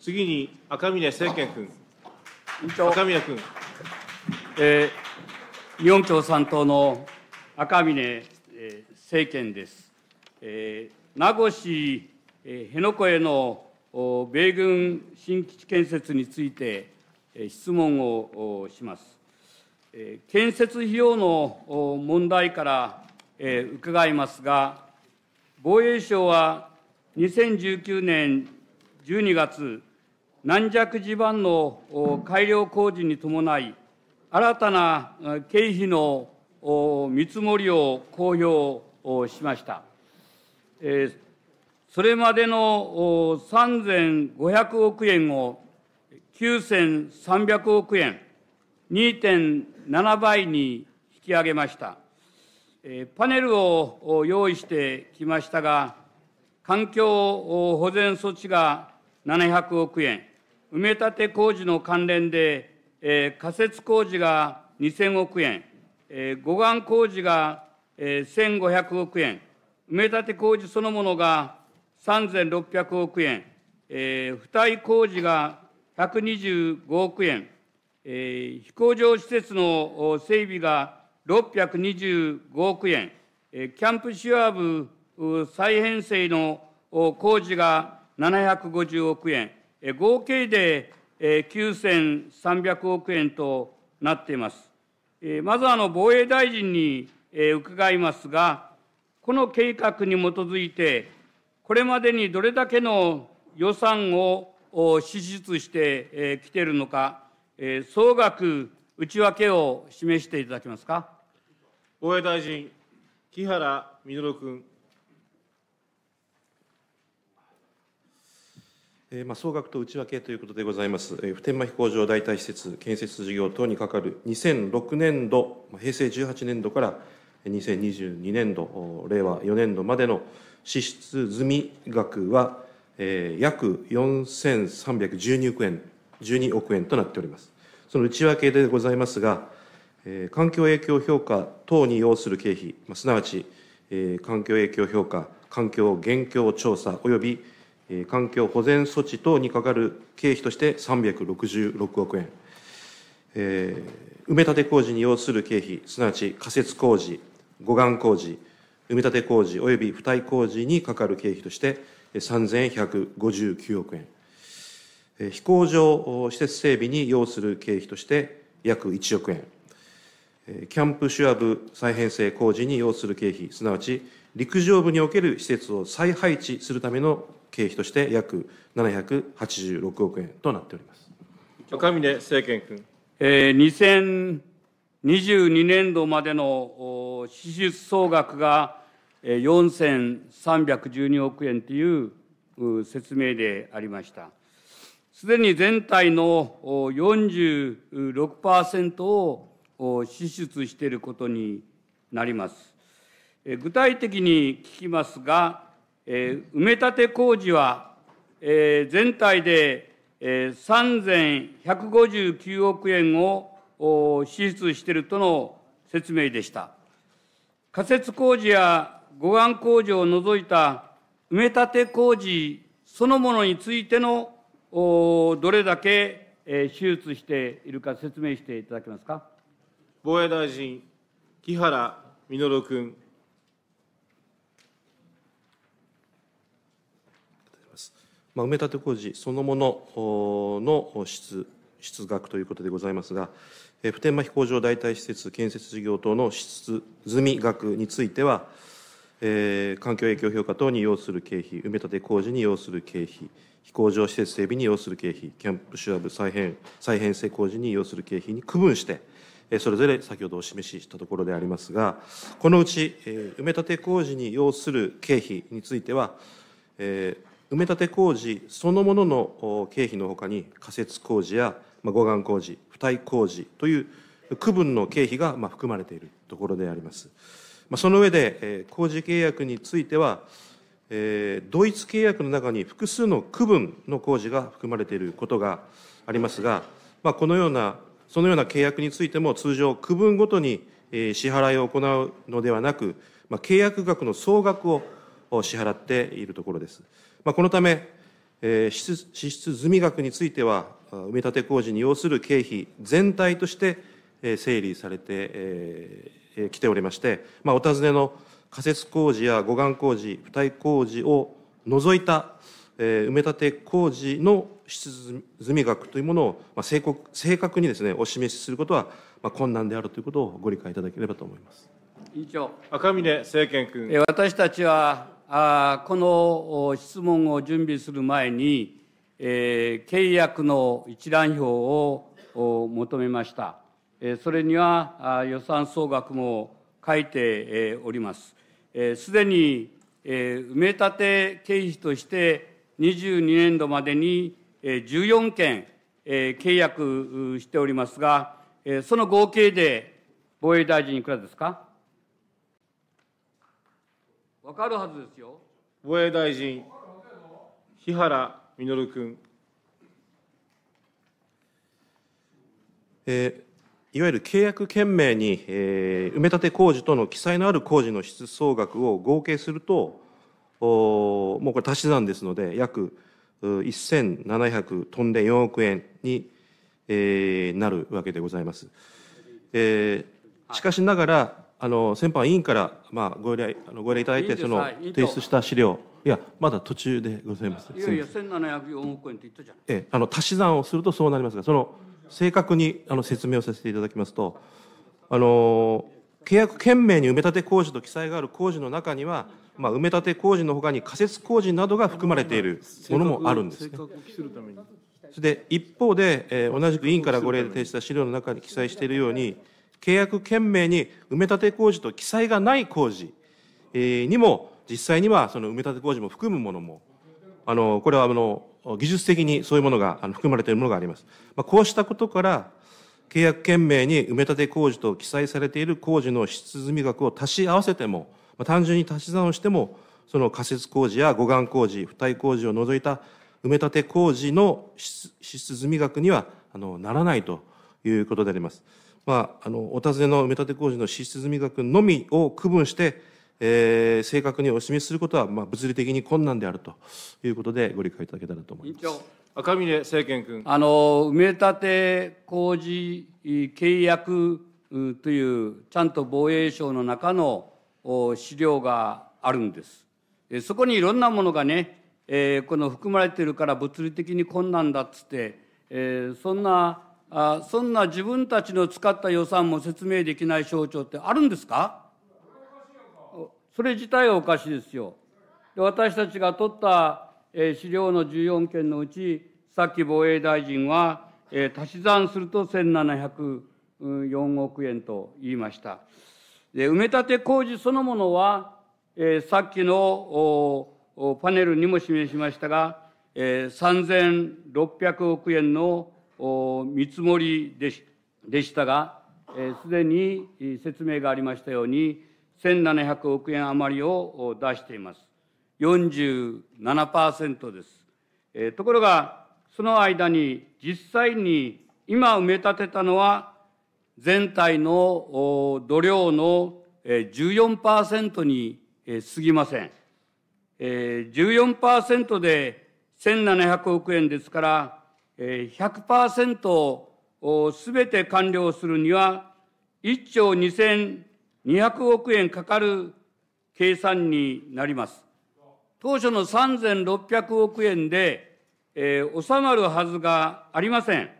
次に赤嶺政賢君。赤嶺君。えー、日本共産党の赤嶺、えー、政権です。えー、名護市、えー、辺野古への米軍新基地建設について、えー、質問をします、えー。建設費用の問題から、えー、伺いますが、防衛省は2019年12月、軟弱地盤の改良工事に伴い、新たな経費の見積もりを公表しました。それまでの3500億円を9300億円、2.7倍に引き上げました。パネルを用意してきましたが、環境保全措置が700億円、埋め立て工事の関連で、えー、仮設工事が2000億円、えー、護岸工事が、えー、1500億円、埋め立て工事そのものが3600億円、えー、付帯工事が125億円、えー、飛行場施設の整備が625億円、えー、キャンプシュアーブ再編成の工事が750億円、合計で9300億円となっています。まずあの防衛大臣に伺いますが、この計画に基づいて、これまでにどれだけの予算を支出してきているのか、総額、内訳を示していただけますか。防衛大臣木原稔君。えー、まあ、総額と内訳ということでございます、えー、普天間飛行場代替施設建設事業等にかかる2006年度、平成18年度から2022年度、令和4年度までの支出済み額は、えー、約4312億円、12億円となっております。その内訳でございますが、えー、環境影響評価等に要する経費、まあ、すなわち、えー、環境影響評価、環境現況調査及び環境保全措置等にかかる経費として366億円、えー、埋め立て工事に要する経費、すなわち仮設工事、護岸工事、埋め立て工事及び付帯工事にかかる経費として3159億円、えー、飛行場施設整備に要する経費として約1億円、キャンプシュア部再編成工事に要する経費、すなわち陸上部における施設を再配置するための経費として約786億円となっております赤嶺政権君、ええー、2022年度までの支出総額が4312億円という説明でありましたすでに全体の46%を支出していることになります具体的に聞きますがえー、埋め立て工事は、えー、全体で、えー、3159億円を支出しているとの説明でした。仮設工事や護岸工事を除いた埋め立て工事そのものについてのどれだけ、えー、手術しているか説明していただけますか。防衛大臣木原稔君。まあ、埋め立て工事そのものの質質額ということでございますが、えー、普天間飛行場代替施設建設事業等の質済み額については、えー、環境影響評価等に要する経費埋め立て工事に要する経費飛行場施設整備に要する経費キャンプシュアブ再編再編成工事に要する経費に区分して、それぞれ先ほどお示ししたところでありますが、このうち、埋め立て工事に要する経費については、え埋め立て工事そのものの経費のほかに仮設工事や護岸工事付帯工事という区分の経費が含まれているところであります。その上で工事契約については同一契約の中に複数の区分の工事が含まれていることがありますが、このようなそのような契約についても通常区分ごとに支払いを行うのではなく、契約額の総額を支払っているところです。まあ、このため、え支出済み額については、埋め立て工事に要する経費全体として、え整理されてき、え来ておりまして、まあ、お尋ねの仮設工事や護岸工事、付帯工事を除いた、え埋め立て工事の支出済み額というものを、ま正確にです、ね、お示しすることは、ま困難であるということをご理解いただければと思います。委員長赤嶺政権君私たちはあこの質問を準備する前に、えー、契約の一覧表を求めました。えー、それには予算総額も書いて、えー、おります。す、で、に、えー、埋め立て経費として22年度までに、えー、14件、えー、契約しておりますが、えー、その合計で防衛大臣いくらですかわかるはずですよ。防衛大臣、日原稔君。えー、いわゆる契約権名に、えー、埋め立て工事との記載のある工事の質総額を合計すると、おもうこれ足し算ですので、約1700トンで4億円に、えー、なるわけでございます。えー、しかしながら、あの先般委員から、まあ、ご依頼あのご依頼いただいてその提出した資料いやまだ途中でございますいやいや1704億円って言ったじゃないええあの足し算をするとそうなりますがその正確にあの説明をさせていただきますとあの契約件名に埋め立て工事と記載がある工事の中には、まあ、埋め立て工事のほかに仮設工事などが含まれているものもあるんですね。それで一方で、えー、同じく委員からご例で提出した資料の中に記載しているように契約件名に埋め立て工事と記載がない工事にも、実際にはその埋め立て工事も含むものも、あの、これはあの、技術的にそういうものが含まれているものがあります。まあ、こうしたことから、契約件名に埋め立て工事と記載されている工事の質積み額を足し合わせても、まあ、単純に足し算をしても、その仮設工事や護岸工事、付帯工事を除いた埋め立て工事の支出済み額にはあのならないということであります。まあ、あのお尋ねの埋め立て工事の支出済み額のみを区分して、えー、正確にお示しすることは、まあ、物理的に困難であるということでご理解いただけたらと思います。赤嶺政権君あの埋め立て工事契約というちゃんと防衛省の中の資料があるんです。そこにいろんなものがね、えー、この含まれているから物理的に困難だっつって、えー、そんなあそんな自分たちの使った予算も説明できない省庁ってあるんですかそれ自体がおかしいですよ。で私たちが取った、え資料の14件のうち、さっき防衛大臣は、え足し算すると1704億円と言いました。で埋め立て工事そのものは、えさっきのおパネルにも示しましたが、え3600億円の見積もりでしでしたが、す、で、に説明がありましたように、1700億円余りを出しています。47%です。えところが、その間に実際に今埋め立てたのは、全体の土量の14%に過ぎません。14%で1700億円ですから、100%すべて完了するには、1兆2200億円かかる計算になります。当初の3600億円で、えー、収まるはずがありません。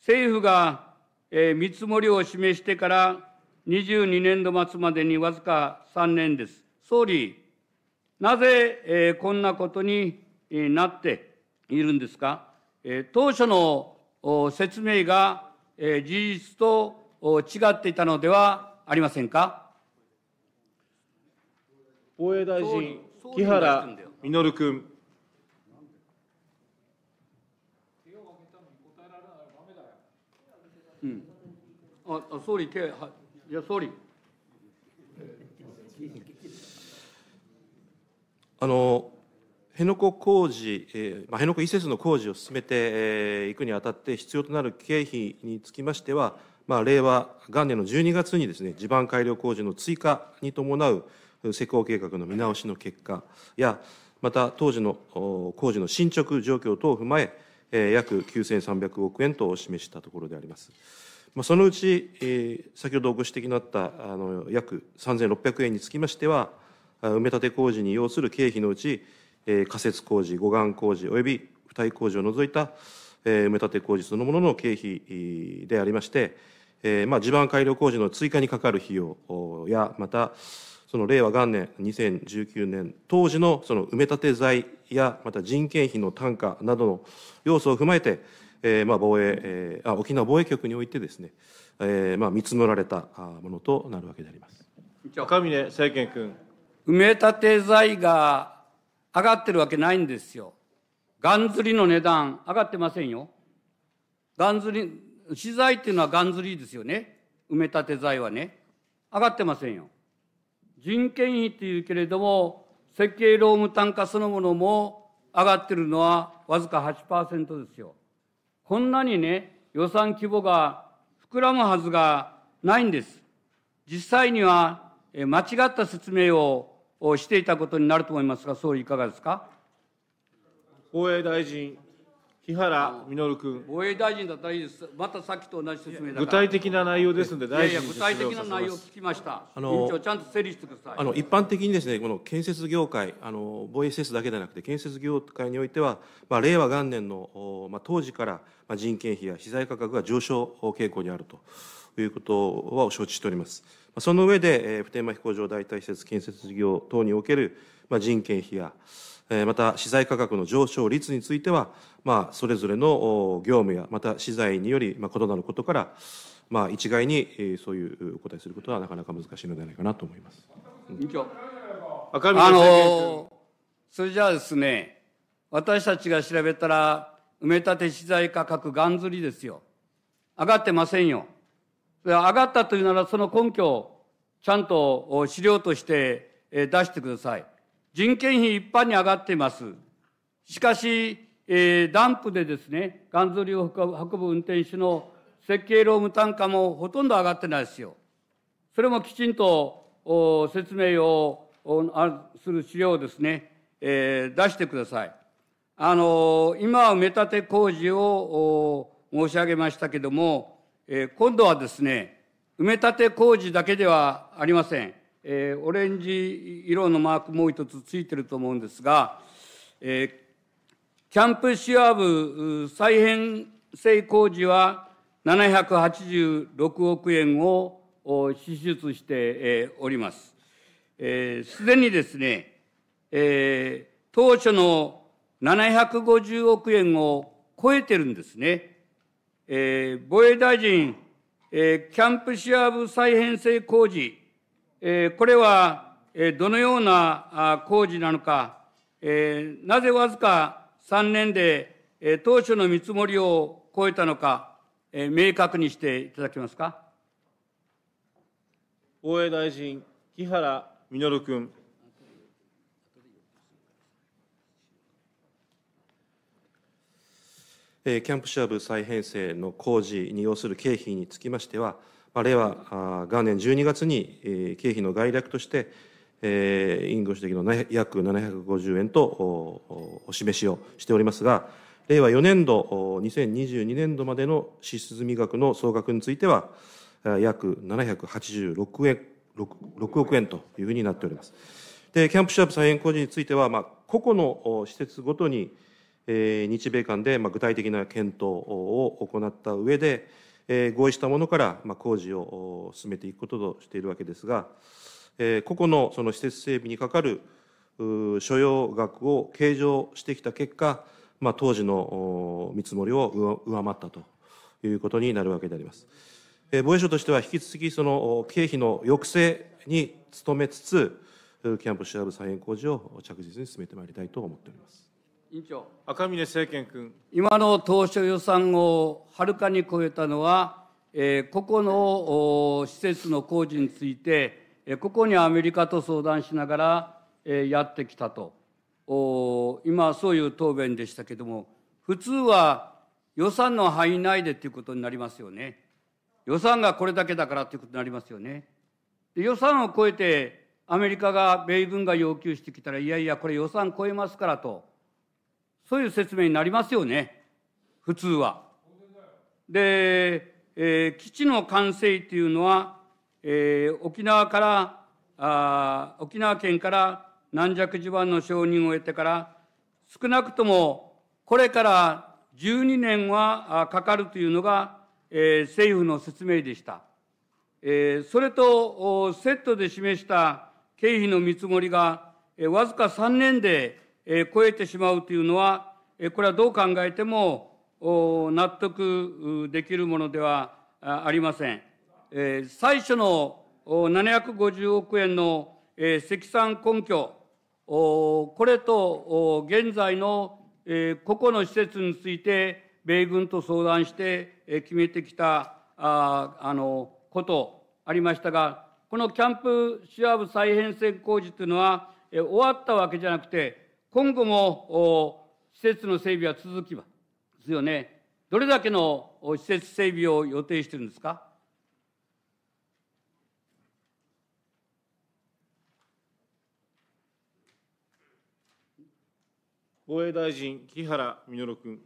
政府が、えー、見積もりを示してから22年度末までにわずか3年です。総理、なぜ、えー、こんなことになっているんですか当初の説明が事実と違っていたのではありませんか。防衛大臣、木原稔君。うん、あ総理手はいや総理あの辺野古工事、えーまあ、辺野古移設の工事を進めてい、えー、くにあたって必要となる経費につきましては、まあ、令和元年の12月にですね地盤改良工事の追加に伴う施工計画の見直しの結果やまた当時の工事の進捗状況等を踏まええー、約9300億円と示したところであります。まあ、そのうち、えー、先ほどご指摘のあったあの約3600円につきましては埋め立て工事に要する経費のうちえー、仮設工事、護岸工事及び付帯工事を除いた、えー、埋め立て工事そのものの経費でありまして、えーまあ、地盤改良工事の追加にかかる費用や、また、その令和元年2019年当時のその埋め立て材やまた人件費の単価などの要素を踏まえて、えー、まあ防衛、えー、あ沖縄防衛局においてですね、えー、まあ見積もられたものとなるわけであります。赤嶺政権君。埋め立て材が上がってるわけないんですよ。ガン釣りの値段上がってませんよ。ガン釣り、資材っていうのはガンズリですよね。埋め立て材はね。上がってませんよ。人件費っていうけれども、設計労務単価そのものも上がってるのはわずか8%ですよ。こんなにね、予算規模が膨らむはずがないんです。実際には、間違った説明ををしていたことになると思いますが、総理、いかがですか。防衛大臣、日原稔君。防衛大臣だったらいいです。またさっきと同じ説明具体的な内容ですので、大臣具体的な内容を聞きました。あの、ちゃんと整理してください。あの、一般的にですね、この建設業界、あの、防衛施設だけでなくて、建設業界においては、まあ、令和元年の、まあ、当時から、まあ、人件費や資材価格が上昇傾向にあるということは承知しております。その上で、えー、普天間飛行場代替施設建設事業等における、まあ、人件費や、えー、また資材価格の上昇率については、まあ、それぞれの業務やまた資材により、まあ、異なることから、まあ、一概に、えー、そういうお答えすることはなかなか難しいのではないかなと思います。委員長赤あのそれじゃあですね私たちが調べたら埋め立て資材価格がんずりですよ上がってませんよ上がったというならその根拠をちゃんと資料として出してください。人件費一般に上がっています。しかし、えー、ダンプでですね、ガンズリを運ぶ運転手の設計労務単価もほとんど上がってないですよ。それもきちんと説明をする資料をですね、えー、出してください。あのー、今は埋め立て工事を申し上げましたけども、え今度はですね、埋め立て工事だけではありません。えオレンジ色のマークもう一つついてると思うんですが、えキャンプシア部再編成工事は786億円を支出しております。す、えー、で、にですね、えー、当初の750億円を超えてるんですね。えー、防衛大臣、えー、キャンプシアブ再編成工事、えー、これは、えー、どのような工事なのか、えー、なぜわずか3年で、えー、当初の見積もりを超えたのか、えー、明確にしていただけますか。防衛大臣、木原稔君。キャンプシア部再編成の工事に要する経費につきましては、令和元年12月に経費の概略として、委員ご指摘の約750円とお示しをしておりますが、令和4年度、2022年度までの支出済み額の総額については、約786円 ,6 億円というふうになっております。で、キャンプシア部再編工事については、まあ、個々の施設ごとに、え日米間で、ま具体的な検討を行った上で、え合意したものから、ま工事を進めていくこととしているわけですが、え個々のその施設整備にかかる所要額を計上してきた結果、まあ、当時の見積もりを上回ったということになるわけであります。え防衛省としては引き続きその経費の抑制に努めつつ、キャンプシュアブ再編工事を着実に進めてまいりたいと思っております。委員長赤嶺政賢君今の当初予算をはるかに超えたのは、えー、ここの施設の工事について、えー、ここにアメリカと相談しながら、えー、やってきたとお今そういう答弁でしたけれども普通は予算の範囲内でということになりますよね予算がこれだけだからということになりますよねで予算を超えてアメリカが米軍が要求してきたらいやいやこれ予算超えますからとそういう説明になりますよね、普通は。で、えー、基地の完成っていうのは、えー、沖縄から、あ沖縄県から軟弱地盤の承認を得てから、少なくともこれから12年はかかるというのが、えー、政府の説明でした。えー、それとセットで示した経費の見積もりが、えー、わずか3年でえ超えてしまうというのは、えこれはどう考えても納得できるものではありません。え最初の750億円のえ積算根拠、これと現在のえ個々の施設について、米軍と相談してえ決めてきたああのことありましたが、このキャンプシュアブ再編成工事というのは、え終わったわけじゃなくて、今後も施設の整備は続きますよね。どれだけの施設整備を予定しているんですか。防衛大臣、木原稔君。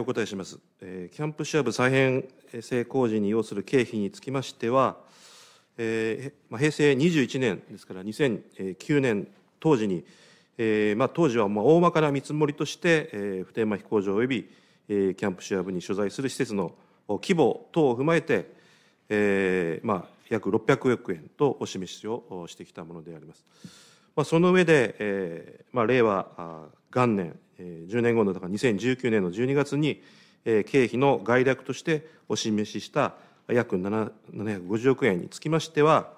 お答えします。キャンプシア部再編成工事に要する経費につきましては、えー平成21年ですから2009年当時に、えーまあ、当時はまあ大まかな見積もりとして、えー、普天間飛行場及び、えー、キャンプシア部に所在する施設の規模等を踏まえて、えーまあ、約600億円とお示しをしてきたものであります。まあ、その上で、えーまあ、令和元年、えー、10年後のか2019年の12月に、経費の概略としてお示しした約750億円につきましては、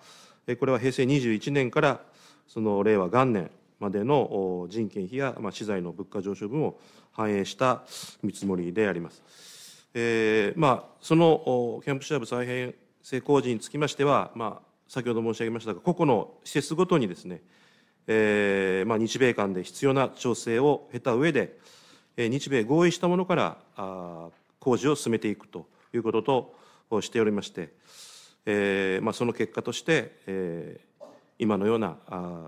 これは平成21年からその令和元年までの人件費や資材の物価上昇分を反映した見積もりであります。えーまあ、そのキャンプシャーブ再編成工事につきましては、まあ、先ほど申し上げましたが個々の施設ごとにですね、えーまあ、日米間で必要な調整を経た上で、日米合意したものから工事を進めていくということとしておりまして、えまあ、その結果として、え今のような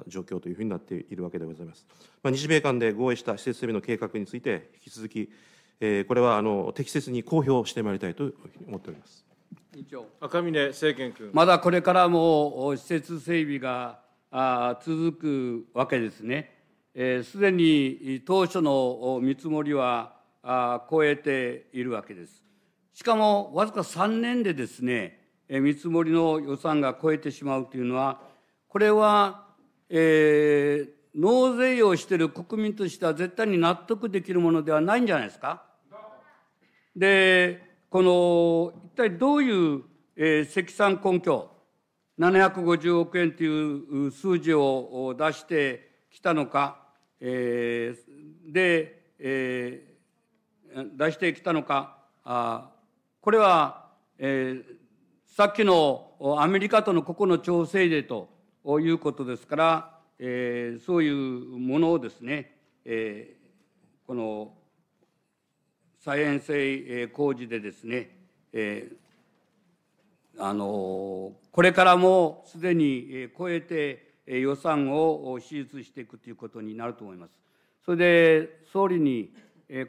状況というふうになっているわけでございます。まあ、日米間で合意した施設整備の計画について、引き続き、えこれはあの適切に公表してまいりたいと思っております。赤嶺政権君まだこれからも施設整備が続くわけですね。すでに当初の見積もりは超えているわけです。しかも、わずか3年でですね、見積もりの予算が超えてしまうというのは、これは、えー、納税をしている国民としては絶対に納得できるものではないんじゃないですか。で、この、一体どういう、えー、積算根拠、750億円という数字を出して、来たのか、えー、で、えー、出してきたのかあこれは、えー、さっきのアメリカとの個々の調整でということですから、えー、そういうものをですね、えー、この再編成工事でですね、えー、あのこれからもすでに超えて予算を手術していくということになると思います。それで総理に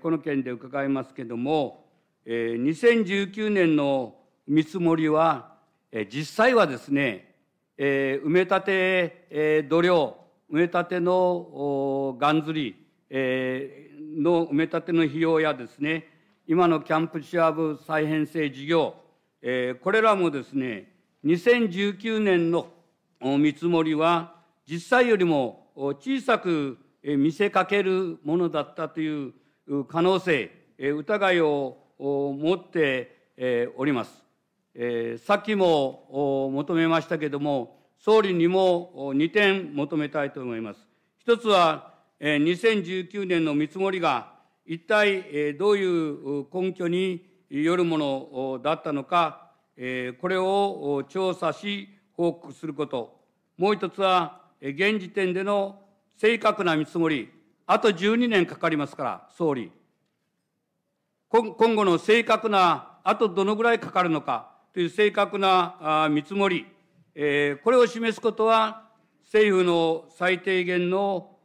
この件で伺いますけれども、2019年の見積もりは、実際はですね、埋め立て土量、埋め立てのがん釣りの埋め立ての費用やですね、今のキャンプシアブ再編成事業、これらもですね、2019年の見積もりは実際よりも小さく見せかけるものだったという可能性、疑いを持っております。さっきも求めましたけれども、総理にも2点求めたいと思います。一つは、2019年の見積もりが一体どういう根拠によるものだったのか、これを調査し、報告すること、もう一つは現時点での正確な見積もり、あと12年かかりますから、総理、今後の正確な、あとどのぐらいかかるのかという正確な見積もり、えー、これを示すことは、政府の最低限の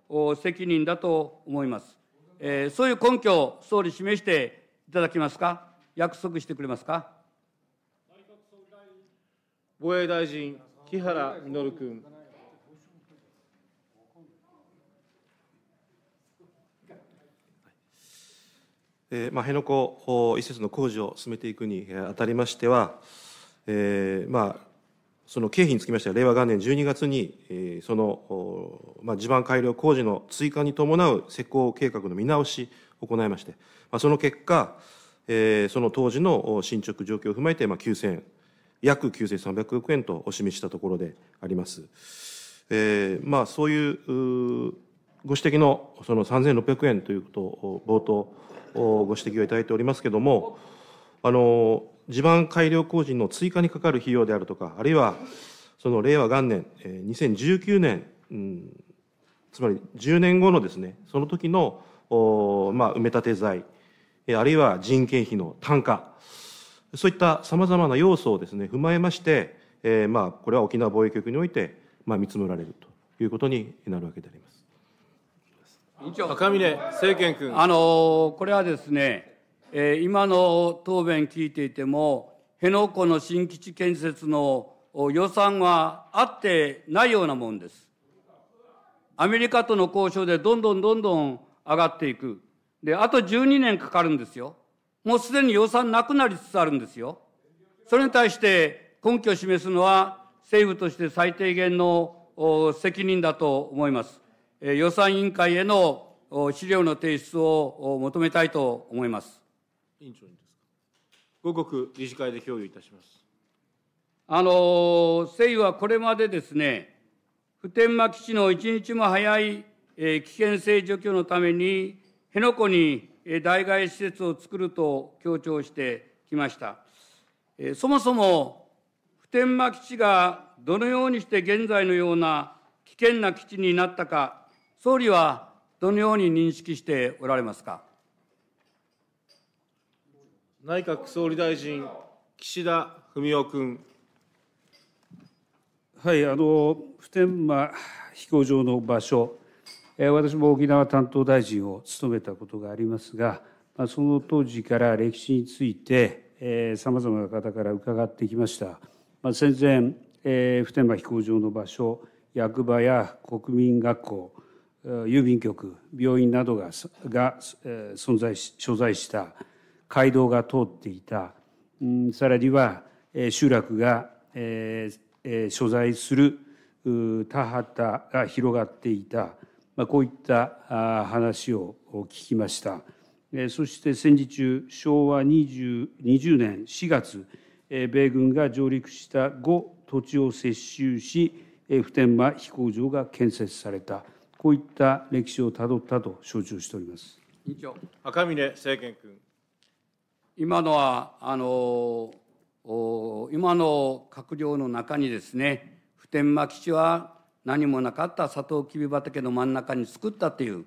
責任だと思います。えー、そういう根拠を総理示していただきますか、約束してくれますか。防衛大臣、木原稔君。えーまあ、辺野古移設の工事を進めていくにあたりましては、えーまあ、その経費につきましては、令和元年12月に、えー、その、まあ、地盤改良工事の追加に伴う施工計画の見直しを行いまして、まあ、その結果、えー、その当時の進捗状況を踏まえて、まあ、約9300億円とお示したところであります。えー、まあ、そういうご指摘のその3600円ということを冒頭ご指摘をいただいておりますけれども、あの地盤改良工事の追加にかかる費用であるとか、あるいはその令和元年、2019年、うん、つまり10年後のですね、その時のおまあ、埋め立て財、あるいは人件費の単価、そういったさまざまな要素をですね踏まえまして、えー、まあこれは沖縄防衛局においてまあ見積もられるということになるわけであります。委員長赤嶺政権君。あのこれはですね、えー、今の答弁聞いていても辺野古の新基地建設の予算はあってないようなもんです。アメリカとの交渉でどんどんどんどん上がっていく。で、あと12年かかるんですよ。もうすでに予算なくなりつつあるんですよ。それに対して根拠を示すのは政府として最低限の責任だと思います。予算委員会への資料の提出を求めたいと思います。委員長ですか。後国理事会で共有いたします。あの政府はこれまでですね、普天間基地の一日も早い危険性除去のために辺野古に代替施設を作ると強調してきました。そもそも普天間基地がどのようにして現在のような危険な基地になったか、総理はどのように認識しておられますか。内閣総理大臣、岸田文雄君。はい、あの普天間飛行場の場所、私も沖縄担当大臣を務めたことがありますが、その当時から歴史について、さまざまな方から伺ってきました。戦前、普天間飛行場の場所、役場や国民学校、郵便局、病院などがが存在し所在した、街道が通っていた、さらには集落が所在する田畑が広がっていた。まあ、こういった話を聞きました。そして戦時中、昭和 20, 20年4月、米軍が上陸した後、土地を接収し、普天間飛行場が建設された、こういった歴史をたどったと承知をしております委員長赤嶺政権君。今のはあの今の閣僚の中にですね、普天間基地は何もなかったサトウキビ畑の真ん中に作ったという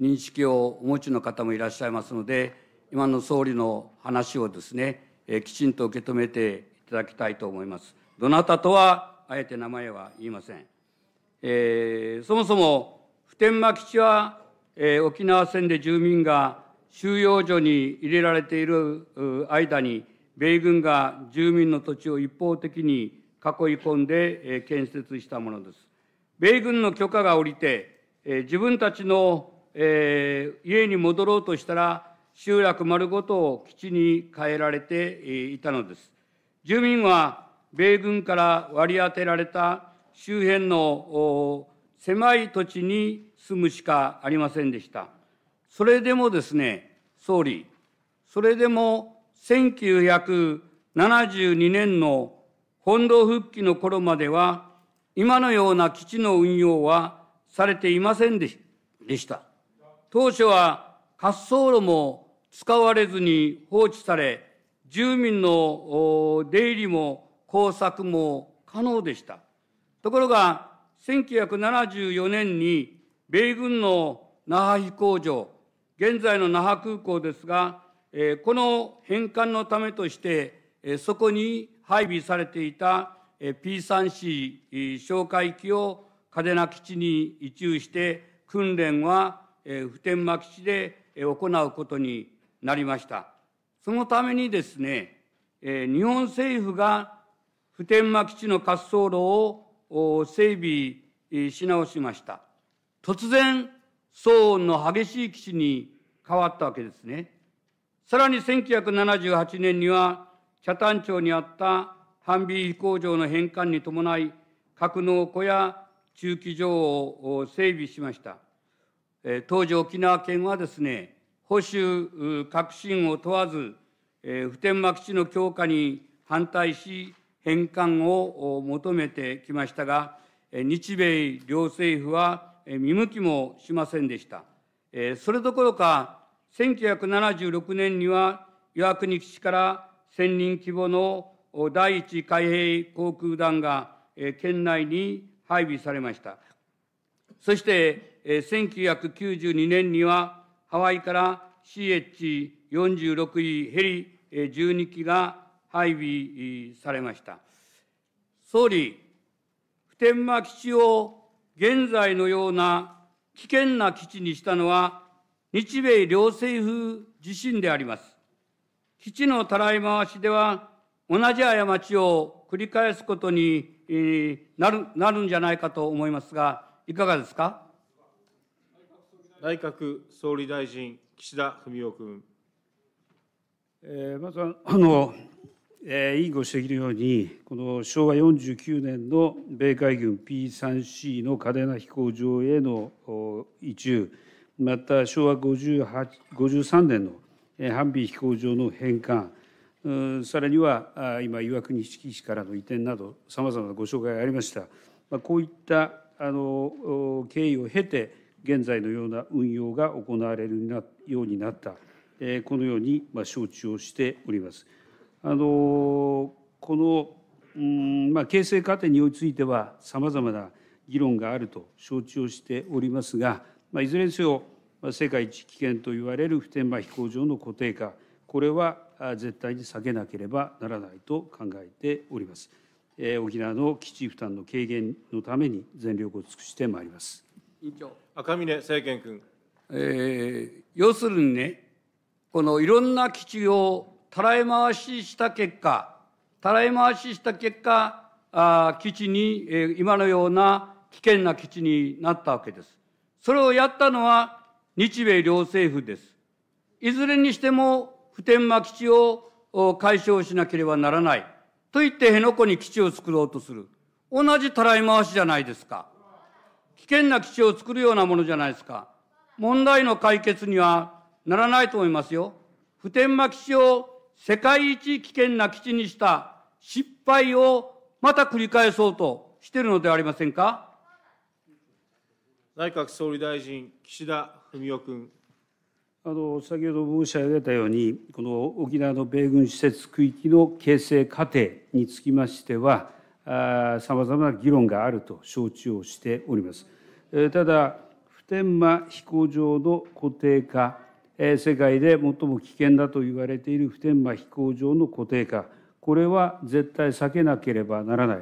認識をお持ちの方もいらっしゃいますので今の総理の話をですね、えきちんと受け止めていただきたいと思います。どなたとはあえて名前は言いません。えー、そもそも普天間基地は、えー、沖縄戦で住民が収容所に入れられている間に米軍が住民の土地を一方的に囲い込んで、え建設したものです。米軍の許可が下りて、えー、自分たちの、えー、家に戻ろうとしたら、集落丸ごとを基地に変えられていたのです。住民は米軍から割り当てられた周辺の狭い土地に住むしかありませんでした。それでもですね、総理、それでも1972年の本土復帰の頃までは、今のような基地の運用はされていませんでした。当初は滑走路も使われずに放置され、住民の出入りも工作も可能でした。ところが、1974年に米軍の那覇飛行場、現在の那覇空港ですが、えこの返還のためとして、えそこに配備されていた P3C 哨戒機を嘉手納基地に移駐して訓練は普天間基地で行うことになりました。そのためにですね、日本政府が普天間基地の滑走路を整備し直しました。突然、騒音の激しい基地に変わったわけですね。さらに1978年には、北谷町にあったハン工場の返還に伴い、格納庫や駐機場を整備しました。当時沖縄県はですね、保守革新を問わず、普天間基地の強化に反対し、返還を求めてきましたが、日米両政府は見向きもしませんでした。それどころか、1976年には岩国基地から1000人規模の第1海兵航空団が県内に配備されました。そして、1992年にはハワイから CH46E ヘリ12機が配備されました。総理、普天間基地を現在のような危険な基地にしたのは日米両政府自身であります。基地のたらい回しでは同じ過ちを繰り返すことになるなるんじゃないかと思いますが、いかがですか。内閣総理大臣、岸田文雄君。えー、まずあの、えー、委員ご指摘のように、この昭和49年の米海軍 P3C の嘉手納飛行場への移住、また昭和5 3年の、えー、ハンビー飛行場の返還、さらには今岩国敷地からの移転などさまざまなご紹介がありましたこういったあの経緯を経て現在のような運用が行われるようになったこのように承知をしております。あのこのうんまあ、形成過程についてはさまざまな議論があると承知をしておりますが、まあ、いずれにせよ世界一危険といわれる普天間飛行場の固定化これは絶対に避けなければならないと考えております。沖縄の基地負担の軽減のために全力を尽くしてまいります。委員長赤嶺政権君、えー、要するにね、このいろんな基地をたらい回しした結果、たらい回しした結果、あ基地に、えー、今のような危険な基地になったわけです。それをやったのは日米両政府です。いずれにしても普天間基地を解消しなければならない。と言って辺野古に基地を作ろうとする。同じたらい回しじゃないですか。危険な基地を作るようなものじゃないですか。問題の解決にはならないと思いますよ。普天間基地を世界一危険な基地にした失敗をまた繰り返そうとしているのではありませんか。内閣総理大臣、岸田文雄君。あの先ほど申し上げたように、この沖縄の米軍施設区域の形成過程につきましては、さまざまな議論があると承知をしております。ただ、普天間飛行場の固定化、世界で最も危険だと言われている普天間飛行場の固定化、これは絶対避けなければならな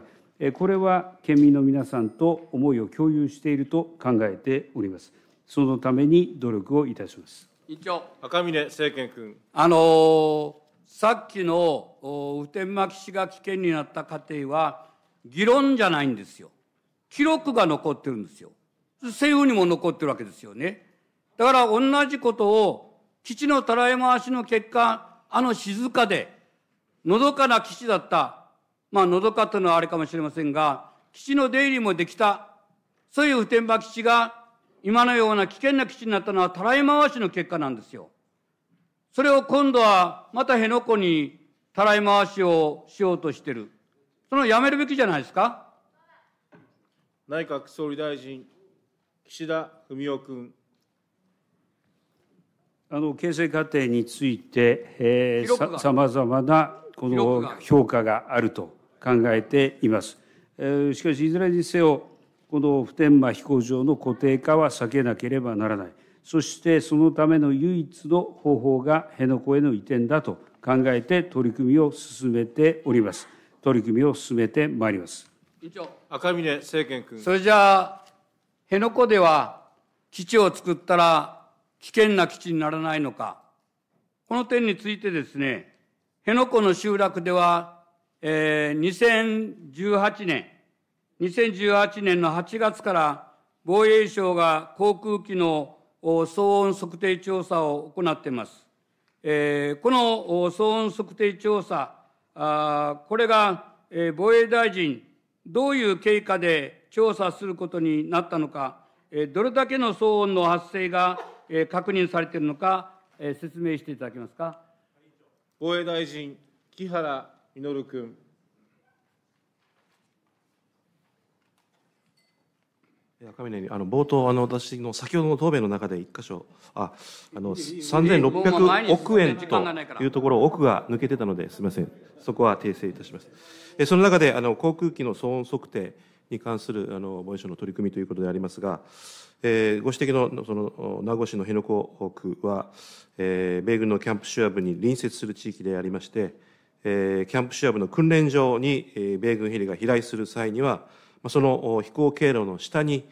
い、これは県民の皆さんと思いを共有していると考えております。そのために努力をいたします。委員長。赤嶺政賢君。あのー、さっきの雨天巻き地が危険になった過程は、議論じゃないんですよ。記録が残ってるんですよ。政府にも残ってるわけですよね。だから同じことを、基地のたらい回しの結果、あの静かで、のどかな基地だった、まあ、のどかというのはあれかもしれませんが、基地の出入りもできた、そういう普天間基地が今のような危険な基地になったのはたらい回しの結果なんですよ。それを今度はまた辺野古にたらい回しをしようとしてる。そのやめるべきじゃないですか。内閣総理大臣、岸田文雄君。あの形成過程について、えー、さまざまなこの評価があると考えています。えー、しかし、いずれにせよ、この普天間飛行場の固定化は避けなければならない。そしてそのための唯一の方法が辺野古への移転だと考えて取り組みを進めております。取り組みを進めてまいります。委員長赤嶺政権君。それじゃあ辺野古では基地を作ったら危険な基地にならないのか。この点についてですね、辺野古の集落では、えー、2018年2018年の8月から防衛省が航空機の騒音測定調査を行っています。えこの騒音測定調査、あこれが、え防衛大臣、どういう経過で調査することになったのか、えどれだけの騒音の発生が、え確認されているのか、え説明していただけますか。防衛大臣、木原稔君。いあの冒頭あの私の先ほどの答弁の中で一箇所ああの3600億円というところ奥が抜けてたのですみませんそこは訂正いたしますえその中であの航空機の騒音測定に関するあの防衛省の取り組みということでありますが、えー、ご指摘のその名護市の辺野古区は、えー、米軍のキャンプシュア部に隣接する地域でありまして、えー、キャンプシュア部の訓練場に、えー、米軍ヘリが飛来する際にはその飛行経路の下に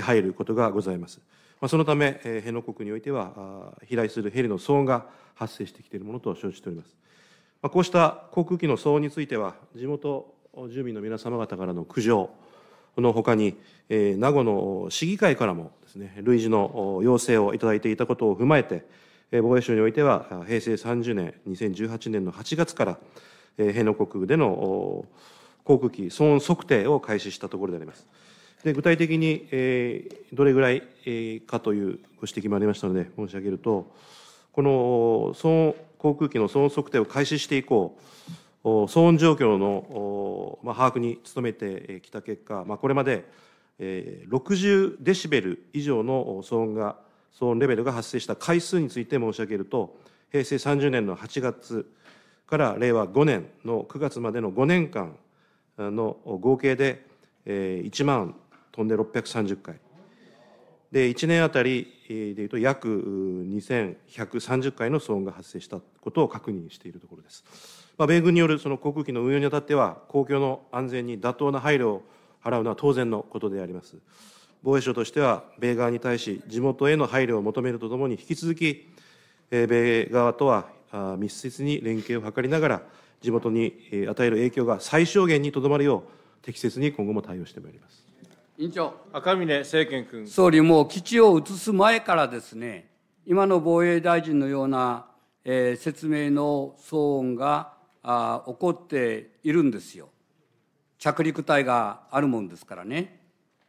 入ることがございます。そのため、辺野国においては、飛来するヘリの騒音が発生してきているものと承知しております。こうした航空機の騒音については、地元住民の皆様方からの苦情のほかに、名護の市議会からもですね、類似の要請をいただいていたことを踏まえて、防衛省においては、平成30年、2018年の8月から、辺野国での航空機騒音測定を開始したところであります。で具体的に、えー、どれぐらい、えー、かというご指摘もありましたので申し上げると、この騒音航空機の騒音測定を開始して以降、騒音状況の、まあ、把握に努めてきた結果、まあ、これまで、えー、60デシベル以上の騒音が騒音レベルが発生した回数について申し上げると、平成30年の8月から令和5年の9月までの5年間の合計で1万飛んで630回で1年あたりでいうと約2130回の騒音が発生したことを確認しているところです、まあ、米軍によるその航空機の運用にあたっては公共の安全に妥当な配慮を払うのは当然のことであります防衛省としては米側に対し地元への配慮を求めるとともに引き続き米側とは密接に連携を図りながら地元に与える影響が最小限にとどまるよう、適切に今後も対応してまいります。委員長、赤嶺政権君。総理、もう基地を移す前からですね、今の防衛大臣のような、えー、説明の騒音があ起こっているんですよ。着陸隊があるもんですからね。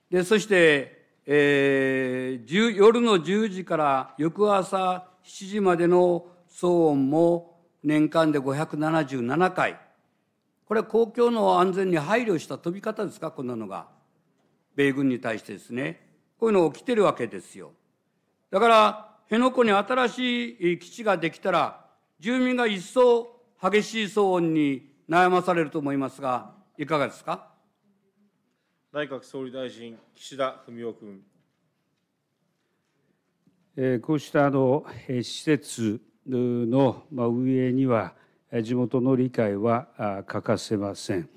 で、そして、えー、夜の10時から翌朝7時までの騒音も年間で577回これ公共の安全に配慮した飛び方ですかこんなのが米軍に対してですねこういうの起きてるわけですよだから辺野古に新しい基地ができたら住民が一層激しい騒音に悩まされると思いますがいかがですか内閣総理大臣岸田文雄君こうしたあの施設の運営には地元の理解は欠かせません。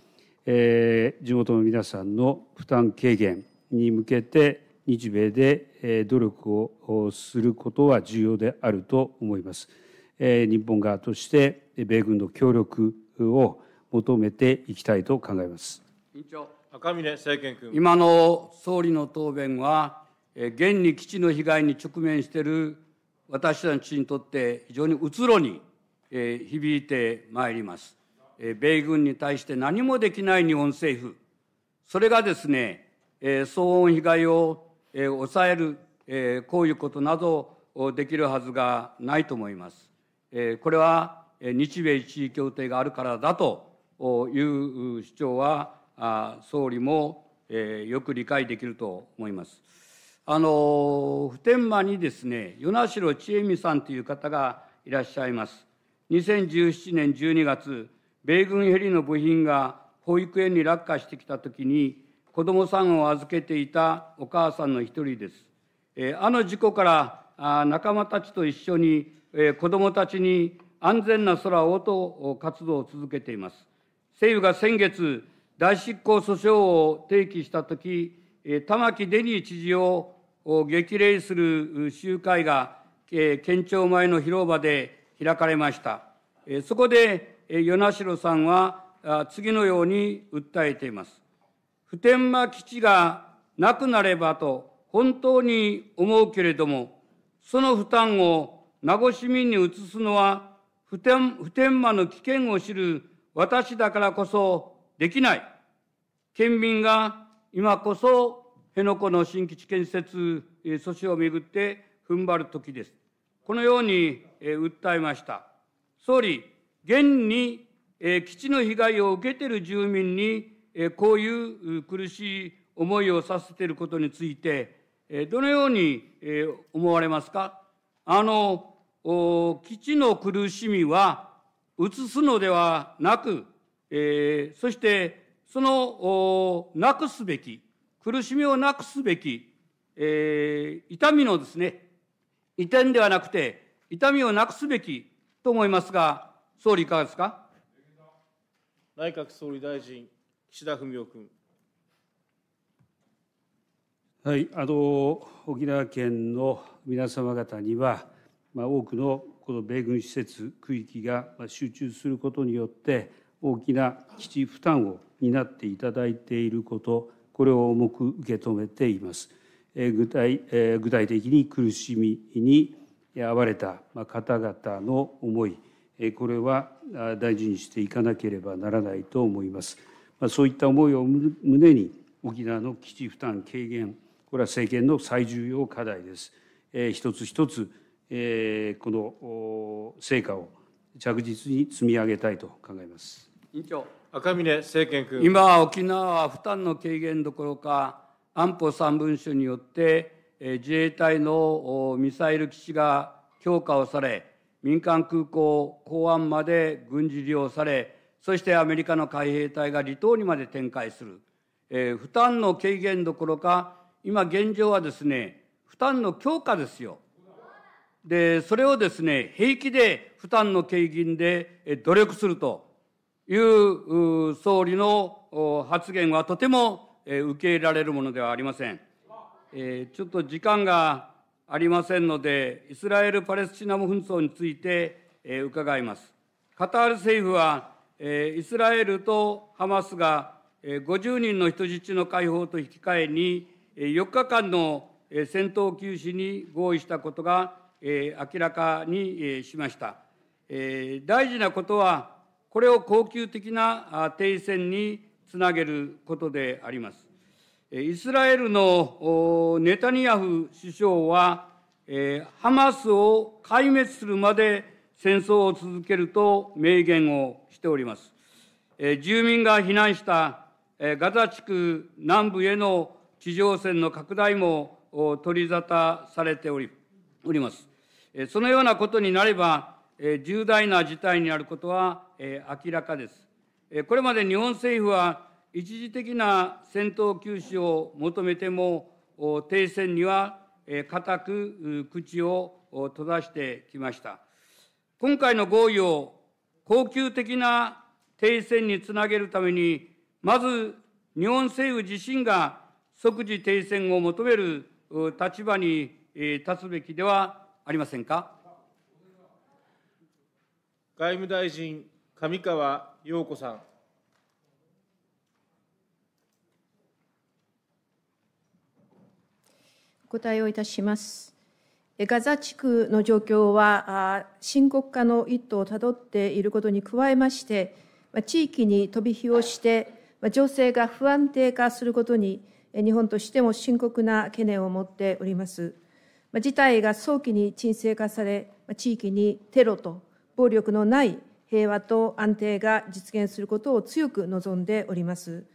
地元の皆さんの負担軽減に向けて日米で努力をすることは重要であると思います。日本側として米軍の協力を求めていきたいと考えます。委員長赤嶺政権君今の総理の答弁は現に基地の被害に直面している私たちにとって非常にうつろに、響いてまいります、米軍に対して何もできない日本政府それがですね、騒音被害を、抑える、こういうことなどできるはずがないと思います、これは日米地位協定があるからだという主張は総理もよく理解できると思います。あの普天間にですね与那城千恵美さんという方がいらっしゃいます2017年12月米軍ヘリの部品が保育園に落下してきた時に子どもさんを預けていたお母さんの一人です、えー、あの事故からあ仲間たちと一緒に、えー、子どもたちに安全な空をと活動を続けています政府が先月代執行訴訟を提起した時、玉城デニー知事をを激励する集会が、え県庁前の広場で開かれました。えそこで、え与那城さんは、あ次のように訴えています。普天間基地がなくなればと本当に思うけれども、その負担を名護市民に移すのは普天普天間の危険を知る私だからこそできない。県民が今こそ辺野古の新基地建設阻止をめぐって踏ん張る時です。このように訴えました。総理、現に基地の被害を受けている住民に、こういう苦しい思いをさせていることについて、どのように思われますか。あの基地の苦しみは移すのではなく、えー、そしてそのなくすべき苦しみをなくすべき、えー、痛みのですね、移転ではなくて、痛みをなくすべきと思いますが、総理、いかがですか。内閣総理大臣、岸田文雄君。はい、あの沖縄県の皆様方には、まあ、多くのこの米軍施設区域が集中することによって大きな基地負担を担っていただいていることこれを重く受け止めています。具体具体的に苦しみに遭われた方々の思い、これは大事にしていかなければならないと思います。そういった思いを胸に、沖縄の基地負担軽減、これは政権の最重要課題です。一つ一つ、この成果を着実に積み上げたいと考えます。委員長赤嶺政権君。今、沖縄は負担の軽減どころか、安保3文書によって、自衛隊のミサイル基地が強化をされ、民間空港、港湾まで軍事利用され、そしてアメリカの海兵隊が離島にまで展開する、えー、負担の軽減どころか、今現状はですね、負担の強化ですよ。で、それをですね、平気で負担の軽減で努力すると。いう総理の発言はとても受け入れられるものではありません。ちょっと時間がありませんので、イスラエル・パレスチナ紛争について、伺います。カタール政府は、イスラエルとハマスが、50人の人質の解放と引き換えに、4日間の、戦闘休止に合意したことが、明らかに、しました。大事なことは、これを恒久的な停戦につなげることであります。イスラエルのネタニヤフ首相は、ハマスを壊滅するまで戦争を続けると明言をしております。住民が避難したガザ地区南部への地上戦の拡大も取り沙汰されております。そのようなことになれば、え重大な事態にあることは、え明らかです、えこれまで日本政府は一時的な戦闘休止を求めても停戦には固く口を閉ざしてきました今回の合意を恒久的な停戦につなげるためにまず日本政府自身が即時停戦を求める立場に立つべきではありませんか。外務大臣、上川陽子さん。答えをいたします。ガザ地区の状況は深刻化の一途をたどっていることに加えまして、地域に飛び火をして、情勢が不安定化することに、日本としても深刻な懸念を持っております。事態が早期に沈静化され、地域にテロと暴力のない平和と安定が実現することを強く望んでおります。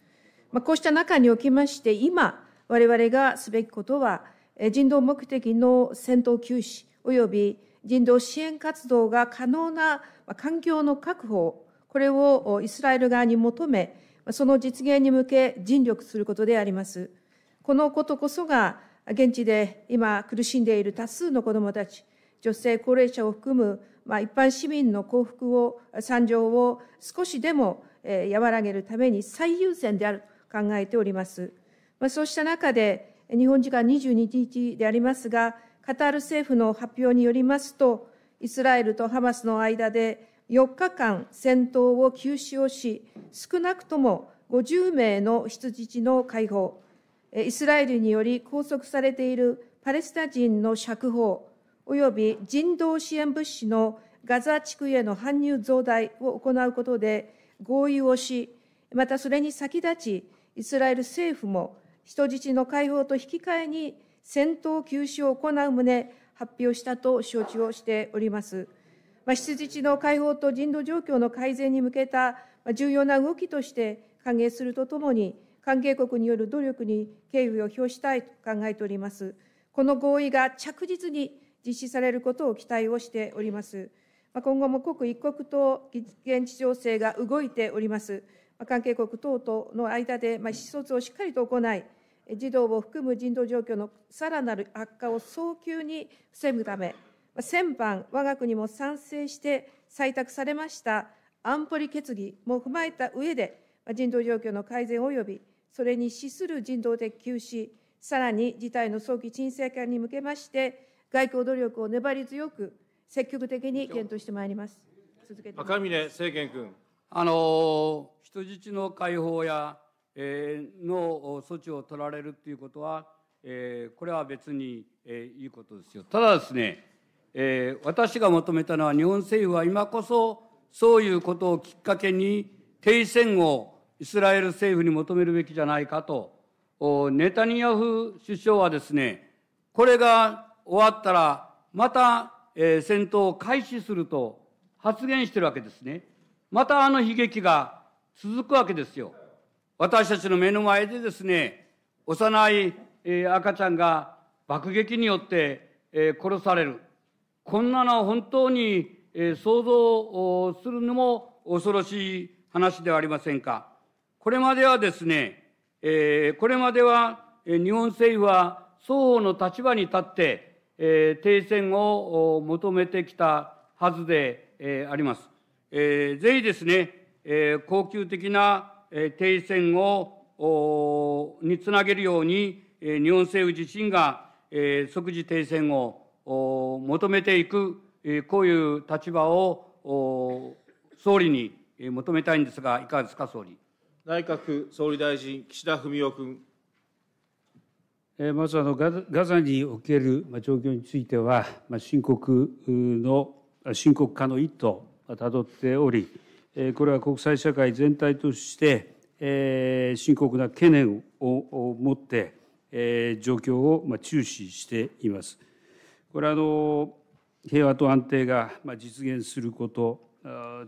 まあ、こうした中におきまして、今、我々がすべきことは、人道目的の戦闘休止及び人道支援活動が可能な環境の確保、これをイスラエル側に求め、その実現に向け尽力することであります。このことこそが、現地で今苦しんでいる多数の子どもたち、女性、高齢者を含む、まあ、一般市民の幸福を、惨状を少しでも、え和らげるために最優先であると考えております。まあ、そうした中で、日本時間22日でありますが、カタール政府の発表によりますと、イスラエルとハマスの間で4日間戦闘を休止をし、少なくとも50名の人質の解放、イスラエルにより拘束されているパレスチナ人の釈放、及び人道支援物資のガザ地区への搬入増大を行うことで合意をし、またそれに先立ち、イスラエル政府も人質の解放と引き換えに戦闘休止を行う旨発表したと承知をしております。まあ、羊地の解放と人道状況の改善に向けた重要な動きとして歓迎するとともに、関係国による努力に敬意を表したいと考えております。この合意が着実に実施されることを期待をしております。今後も刻一刻と現地情勢が動いております。関係国等々の間で意思疎通をしっかりと行い、児童を含む人道状況のさらなる悪化を早急に防ぐため、先般、我が国も賛成して採択されました安保理決議も踏まえた上で、人道状況の改善及び、それに資する人道的休止、さらに事態の早期沈静化に向けまして、外交努力を粘り強く、積極的に検討してまいります。続けて赤嶺政権君。あの人質の解放や、えー、の措置を取られるということは、えー、これは別に、えー、いいことですよ。ただですね、えー、私が求めたのは日本政府は今こそそういうことをきっかけに停戦をイスラエル政府に求めるべきじゃないかとネタニヤフ首相はですねこれが終わったら、また、えー、戦闘を開始すると発言してるわけですね。またあの悲劇が続くわけですよ。私たちの目の前でですね、幼い、えー、赤ちゃんが爆撃によって、えー、殺される。こんなのは本当に、えー、想像するのも恐ろしい話ではありませんか。これまではですね、えー、これまでは、えー、日本政府は双方の立場に立って、えー、停戦を求めてきたはずで、えー、あります。えー、ぜひですね、えー、恒久的な、えー、停戦をにつなげるように、えー、日本政府自身が、えー、即時停戦を求めていく、えー、こういう立場を総理に求めたいんですが、いかがですか、総理。内閣総理大臣、岸田文雄君。まずガザにおける状況については、深刻の深刻化の一途をたどっており、これは国際社会全体として、深刻な懸念を持って、状況を注視しています。これはあの平和と安定が実現すること、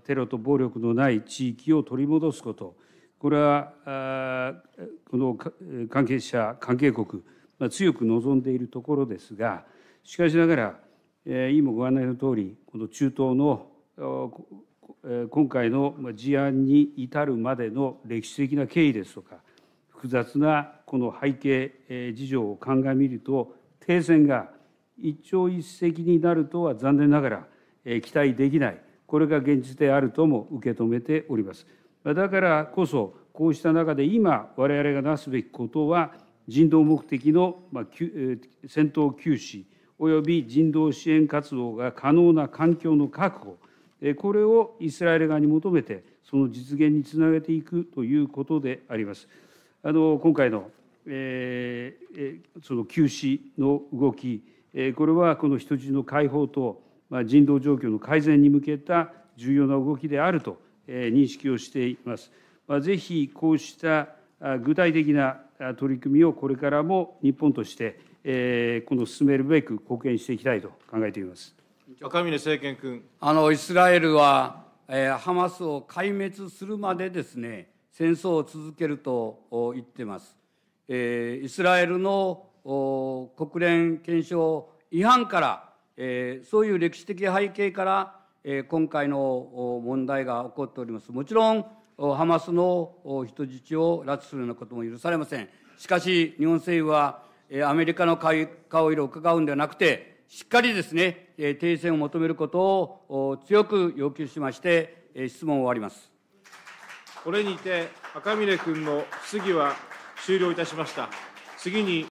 テロと暴力のない地域を取り戻すこと、これはこの関係者、関係国、強く望んでいるところですがしかしながら、え今ご案内のとおりこの中東の今回の事案に至るまでの歴史的な経緯ですとか複雑なこの背景事情を鑑みると停戦が一朝一夕になるとは残念ながら期待できないこれが現実であるとも受け止めておりますだからこそこうした中で今我々がなすべきことは人道目的の戦闘休止および人道支援活動が可能な環境の確保これをイスラエル側に求めてその実現につなげていくということであります。あの今回の、えー、その休止の動き、これはこの人質の解放と、まあ、人道状況の改善に向けた重要な動きであると認識をしています。まあ、ぜひこうした具体的な取り組みをこれからも日本として、えー、この進めるべく貢献していきたいと考えています。赤嶺政権君あのイスラエルは、えー、ハマスを壊滅するまでですね戦争を続けると言ってます、えー、イスラエルの国連憲章違反から、えー、そういう歴史的背景から、えー、今回の問題が起こっておりますもちろんハマスの人質を拉致するようなことも許されません。しかし、日本政府は、アメリカの顔色を伺うんではなくて、しっかりですね、停戦を求めることを強く要求しまして、質問を終わります。これにて、赤嶺君の質疑は終了いたしました。次に